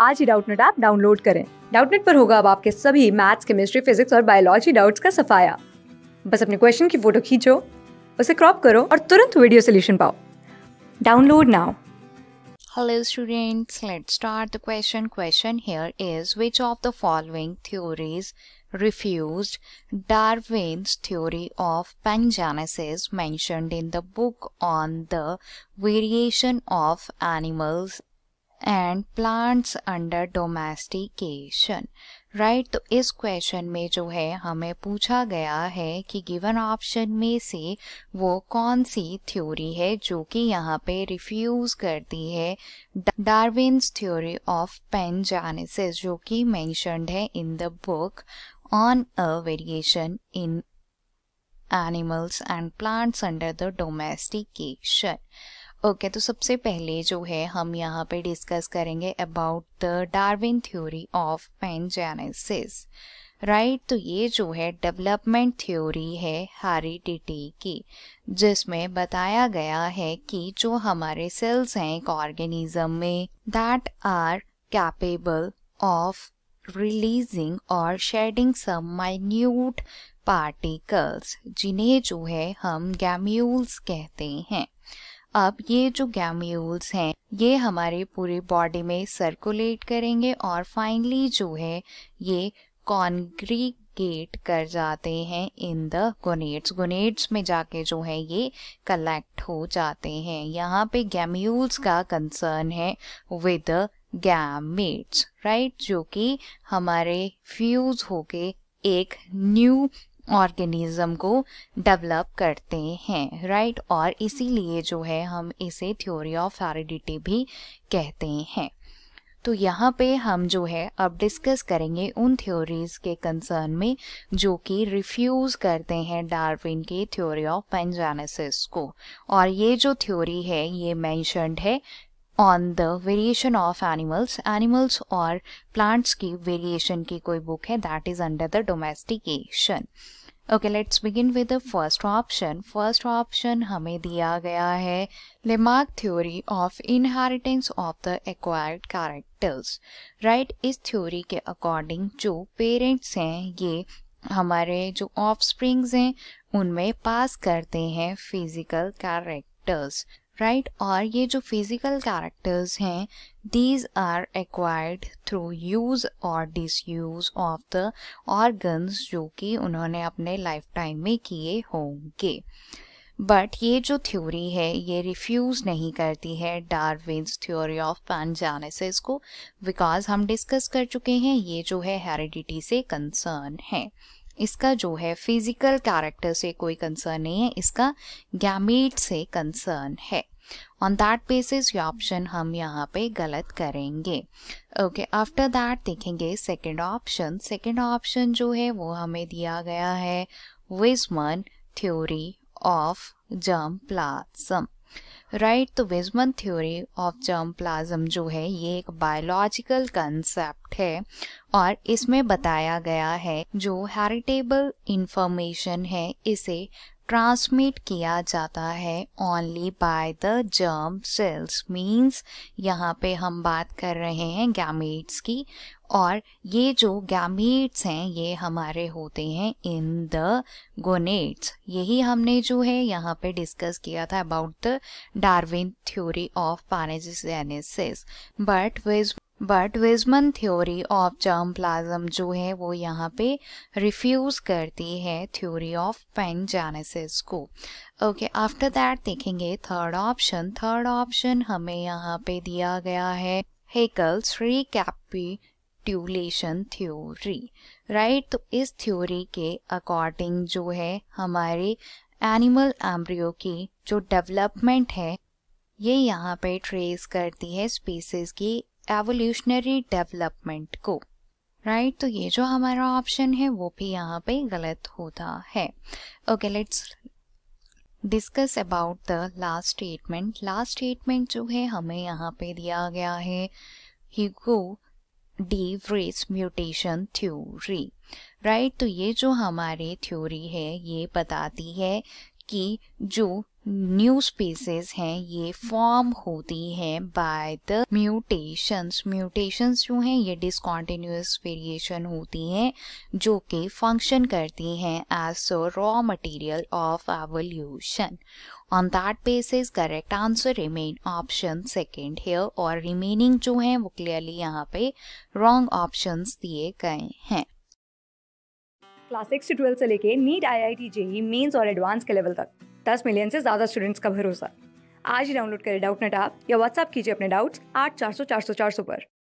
आज ही Doubtnut app download करें डाउटनेट पर होगा अब आपके सभी मैथ्स केमिस्ट्री फिजिक्स और बायोलॉजी डाउट्स का सफाया बस अपने क्वेश्चन की फोटो खींचो उसे क्रॉप करो और तुरंत वीडियो सोल्यूशन पाओ download now Hello students, let's start the question. Question here is which of the following theories refused Darwin's theory of pangenesis mentioned in the book on the variation of animals and plants under domestication right तो इस question में जो है हमें पूछा गया है कि गिवन ऑप्शन में से वो कौन सी थ्योरी है जो कि यहाँ पे रिफ्यूज करती है डार्विन्स थ्योरी ऑफ पेनजानेसिस जो कि मैंशनड है in the book on a variation in animals and plants under the domestication okay okay, तो सबसे पहले जो है हम यहाँ पे डिस्कस करेंगे about the Darwin theory of pangenesis right तो ये जो है डेवलपमेंट थ्योरी है हारी टिटी की जिसमें बताया गया है कि जो हमारे सेल्स हैं एक ऑर्गेनिज्म में that are capable of releasing और शेडिंग सम माइन्यूट पार्टिकल्स जिन्हें जो है हम गैम्यूल्स कहते हैं अब ये जो गैम्यूल्स हैं ये हमारे पूरे बॉडी में सर्कुलेट करेंगे और फाइनली जो है ये कॉन्ग्री कर जाते हैं इन द गोनेट्स गोनेट्स में जाके जो है ये कलेक्ट हो जाते हैं यहाँ पे गैम्यूल्स का कंसर्न है विद गैमेट्स राइट जो कि हमारे फ्यूज होके एक न्यू ऑर्गेनिज्म को डेवलप करते हैं राइट और इसीलिए जो है हम इसे थ्योरी ऑफ हेरिडिटी भी कहते हैं तो यहाँ पे हम जो है अब डिस्कस करेंगे उन थ्योरीज के कंसर्न में जो कि रिफ्यूज़ करते हैं डार्विन की थ्योरी ऑफ पेंजानेसिस को और ये जो थ्योरी है ये मैंशनड है on the variation of animals animals और प्लांट्स की वेरिएशन की कोई बुक है that is under the domestication okay let's begin with the first option first option हमें दिया गया है Lamarck theory of inheritance of the acquired characters right इस थ्योरी के अकॉर्डिंग जो पेरेंट्स हैं ये हमारे जो ऑफ हैं उनमें पास करते हैं फिजिकल कैरेक्टर्स राइट right? और ये जो फिजिकल कैरेक्टर्स हैं these are acquired through use और डिसयूज ऑफ द ऑर्गन्स जो कि उन्होंने अपने लाइफ टाइम में किए होंगे बट ये जो थ्योरी है ये रिफ्यूज़ नहीं करती है डार्विन्स थ्योरी ऑफ पैनजानसिस को बिकॉज हम डिस्कस कर चुके हैं ये जो है हेरिडिटी से कंसर्न है इसका जो है फिजिकल कैरेक्टर से कोई कंसर्न नहीं है इसका गैमेट से कंसर्न है ऑन दैट बेसिस ये ऑप्शन हम यहाँ पे गलत करेंगे ओके आफ्टर दैट देखेंगे सेकेंड ऑप्शन सेकेंड ऑप्शन जो है वो हमें दिया गया है Weismann theory of germ plasm right तो Weismann theory of germ plasm जो है ये एक बायोलॉजिकल कंसेप्ट है और इसमें बताया गया है जो हेरिटेबल इंफॉर्मेशन है इसे ट्रांसमिट किया जाता है only by the germ cells means यहाँ पे हम बात कर रहे हैं गैमेट्स की और ये जो गैमेट्स हैं ये हमारे होते हैं इन द गोनेट्स यही हमने जो है यहाँ पे डिस्कस किया था about the Darwin theory of pangenesis but Weis but Weismann theory of germ plasm जो है वो यहाँ पे रिफ्यूज करती है थ्योरी ऑफ पेंजानेसिस को ओके आफ्टर दैट देखेंगे थर्ड ऑप्शन थर्ड ऑप्शन हमें यहाँ पे दिया गया है हेकल्स रिकैपी ट्यूलेशन थ्योरी राइट तो इस थ्योरी के अकॉर्डिंग जो है हमारे एनिमल एम्ब्रियो की जो डेवलपमेंट है ये यहाँ पे ट्रेस करती है स्पीसीज की एवोल्यूशनरी डेवलपमेंट को राइट right? तो ये जो हमारा ऑप्शन है वो भी यहाँ पे गलत होता है okay let's discuss about the last statement last statement जो है हमें यहाँ पे दिया गया है Hugo de Vries mutation theory right तो ये जो हमारे थ्योरी है ये बताती है कि जो न्यू स्पेसेस हैं ये फॉर्म होती हैं बाय द म्यूटेशंस म्यूटेशंस जो हैं ये डिसकॉन्टिन्यूस वेरिएशन होती हैं जो कि फंक्शन करती हैं as a raw material of evolution on that basis correct answer remain option second here और रिमेनिंग जो है वो क्लियरली यहाँ पे रॉन्ग ऑप्शन दिए गए हैं क्लास सिक्स से ट्वेल्थ से लेके NEET I I T JEE mains और एडवांस के लेवल तक दस मिलियन से ज़्यादा स्टूडेंट्स का भरोसा आज ही डाउनलोड करें डाउट नेट आप या व्हाट्सअप कीजिए अपने डाउट्स आठ चार सौ चार सौ चार सौ पर